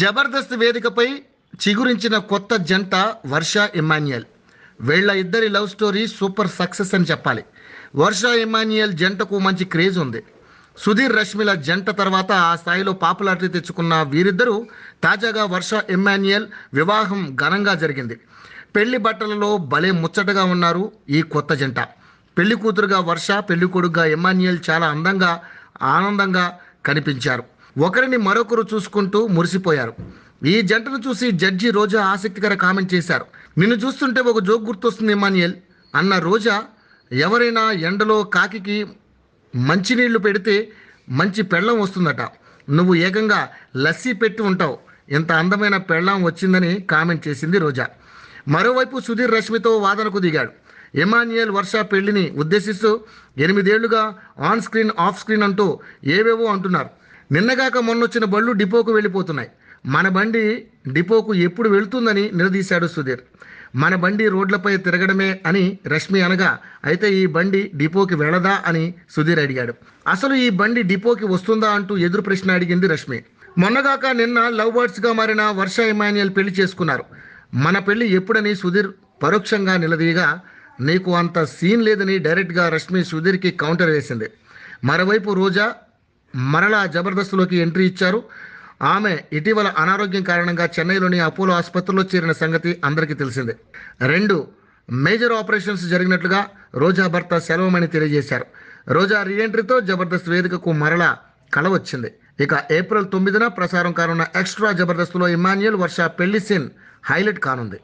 జబర్దస్త్ వేదికపై చిగురించిన కొత్త జంట వర్ష ఇమాన్యుయల్ వీళ్ళ ఇద్దరి లవ్ స్టోరీ సూపర్ సక్సెస్ అని చెప్పాలి వర్ష ఇమాన్యుయల్ జంటకు మంచి క్రేజ్ ఉంది సుధీర్ రష్మిల జంట తర్వాత ఆ స్థాయిలో పాపులారిటీ తెచ్చుకున్న వీరిద్దరూ తాజాగా వర్ష ఇమాన్యుయల్ వివాహం ఘనంగా జరిగింది పెళ్లి బట్టలలో భలే ముచ్చటగా ఉన్నారు ఈ కొత్త జంట పెళ్లి కూతురుగా వర్ష పెళ్లి కొడుగా ఇమాన్యుయల్ చాలా అందంగా ఆనందంగా కనిపించారు ఒకరిని మరొకరు చూసుకుంటూ మురిసిపోయారు ఈ జంటను చూసి జడ్జి రోజా ఆసక్తికర కామెంట్ చేశారు నిన్ను చూస్తుంటే ఒక జోక్ గుర్తొస్తుంది మాన్యల్ అన్న రోజా ఎవరైనా ఎండలో కాకికి మంచినీళ్లు పెడితే మంచి పెళ్ళం వస్తుందట నువ్వు ఏకంగా లస్సీ పెట్టి ఉంటావు ఇంత అందమైన పెళ్ళం వచ్చిందని కామెంట్ చేసింది రోజా మరోవైపు సుధీర్ రష్మితో వాదనకు దిగాడు ఎమాన్యుయల్ వర్ష పెళ్లిని ఉద్దేశిస్తూ ఎనిమిదేళ్లుగా ఆన్ స్క్రీన్ ఆఫ్ స్క్రీన్ అంటూ ఏవేవో అంటున్నారు నిన్నగాక మొన్నొచ్చిన బళ్ళు డిపోకు వెళ్ళిపోతున్నాయి మన బండి డిపోకు ఎప్పుడు వెళుతుందని నిలదీశాడు సుధీర్ మన బండి రోడ్లపై తిరగడమే అని రష్మి అనగా అయితే ఈ బండి డిపోకి వెళ్ళదా అని సుధీర్ అడిగాడు అసలు ఈ బండి డిపోకి వస్తుందా అంటూ ఎదురు ప్రశ్న అడిగింది రష్మి మొన్నగాక నిన్న లవ్ బర్డ్స్గా మారిన వర్ష ఇమాన్యుయల్ పెళ్లి చేసుకున్నారు మన పెళ్లి ఎప్పుడని సుధీర్ పరోక్షంగా నిలదీయగా నీకు అంత సీన్ లేదని డైరెక్ట్గా రష్మి సుధీర్కి కౌంటర్ వేసింది మరోవైపు రోజా మరలా జబర్దస్త్లోకి ఎంట్రీ ఇచ్చారు ఆమె ఇటీవల అనారోగ్యం కారణంగా చెన్నైలోని అపోలో ఆసుపత్రిలో చేరిన సంగతి అందరికీ తెలిసిందే రెండు మేజర్ ఆపరేషన్స్ జరిగినట్లుగా రోజా భర్త సెలవమని తెలియజేశారు రోజా రీఎంట్రీతో జబర్దస్త్ వేదికకు మరల కళ వచ్చింది ఇక ఏప్రిల్ తొమ్మిదిన ప్రసారం కానున్న ఎక్స్ట్రా జబర్దస్త్లో ఇమాన్యుయల్ వర్ష పెళ్లి సీన్ హైలైట్ కానుంది